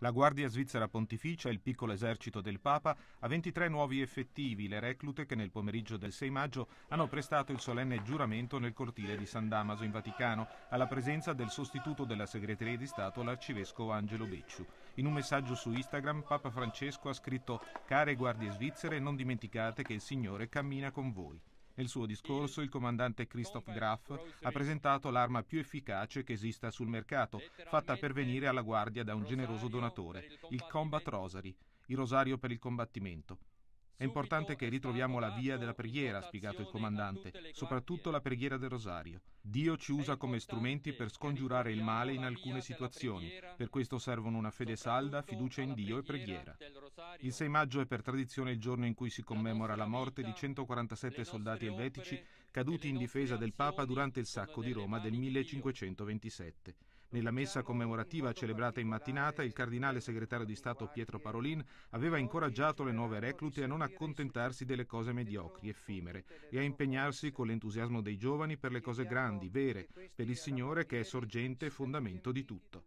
La Guardia Svizzera Pontificia, il piccolo esercito del Papa, ha 23 nuovi effettivi, le reclute che nel pomeriggio del 6 maggio hanno prestato il solenne giuramento nel cortile di San Damaso in Vaticano, alla presenza del sostituto della segreteria di Stato, l'arcivescovo Angelo Becciu. In un messaggio su Instagram, Papa Francesco ha scritto Care guardie svizzere, non dimenticate che il Signore cammina con voi. Nel suo discorso il comandante Christoph Graf ha presentato l'arma più efficace che esista sul mercato, fatta pervenire alla Guardia da un generoso donatore, il Combat Rosary, il rosario per il combattimento. È importante che ritroviamo la via della preghiera, ha spiegato il comandante, soprattutto la preghiera del rosario. Dio ci usa come strumenti per scongiurare il male in alcune situazioni, per questo servono una fede salda, fiducia in Dio e preghiera. Il 6 maggio è per tradizione il giorno in cui si commemora la morte di 147 soldati elvetici caduti in difesa del Papa durante il sacco di Roma del 1527. Nella messa commemorativa celebrata in mattinata, il cardinale segretario di Stato Pietro Parolin aveva incoraggiato le nuove reclute a non accontentarsi delle cose mediocri, effimere, e a impegnarsi con l'entusiasmo dei giovani per le cose grandi, vere, per il Signore che è sorgente e fondamento di tutto.